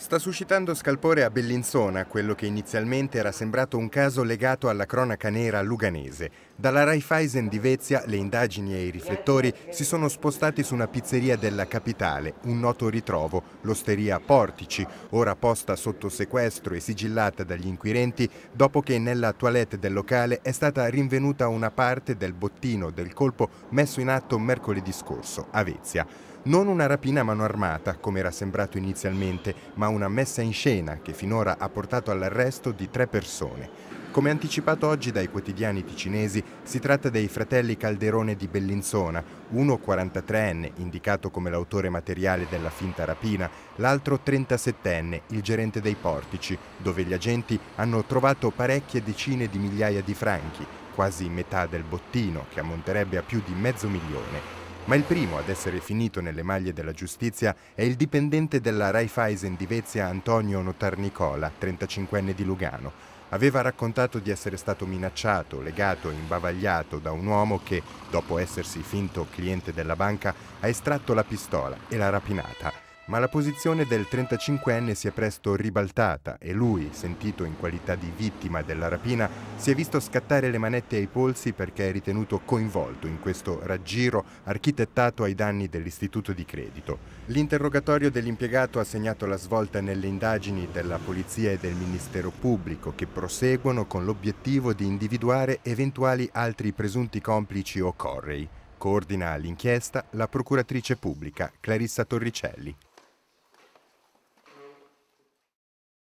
Sta suscitando scalpore a Bellinzona quello che inizialmente era sembrato un caso legato alla cronaca nera luganese. Dalla Raiffeisen di Vezia le indagini e i riflettori si sono spostati su una pizzeria della capitale, un noto ritrovo, l'osteria Portici, ora posta sotto sequestro e sigillata dagli inquirenti dopo che nella toilette del locale è stata rinvenuta una parte del bottino del colpo messo in atto mercoledì scorso a Vezia. Non una rapina mano armata, come era sembrato inizialmente, ma una messa in scena che finora ha portato all'arresto di tre persone. Come anticipato oggi dai quotidiani ticinesi, si tratta dei fratelli Calderone di Bellinzona, uno 43enne, indicato come l'autore materiale della finta rapina, l'altro 37enne, il gerente dei portici, dove gli agenti hanno trovato parecchie decine di migliaia di franchi, quasi metà del bottino, che ammonterebbe a più di mezzo milione. Ma il primo ad essere finito nelle maglie della giustizia è il dipendente della Raiffeisen di Vezia Antonio Notarnicola, 35enne di Lugano. Aveva raccontato di essere stato minacciato, legato e imbavagliato da un uomo che, dopo essersi finto cliente della banca, ha estratto la pistola e l'ha rapinata. Ma la posizione del 35enne si è presto ribaltata e lui, sentito in qualità di vittima della rapina, si è visto scattare le manette ai polsi perché è ritenuto coinvolto in questo raggiro architettato ai danni dell'istituto di credito. L'interrogatorio dell'impiegato ha segnato la svolta nelle indagini della polizia e del Ministero Pubblico che proseguono con l'obiettivo di individuare eventuali altri presunti complici o correi. Coordina l'inchiesta la procuratrice pubblica Clarissa Torricelli.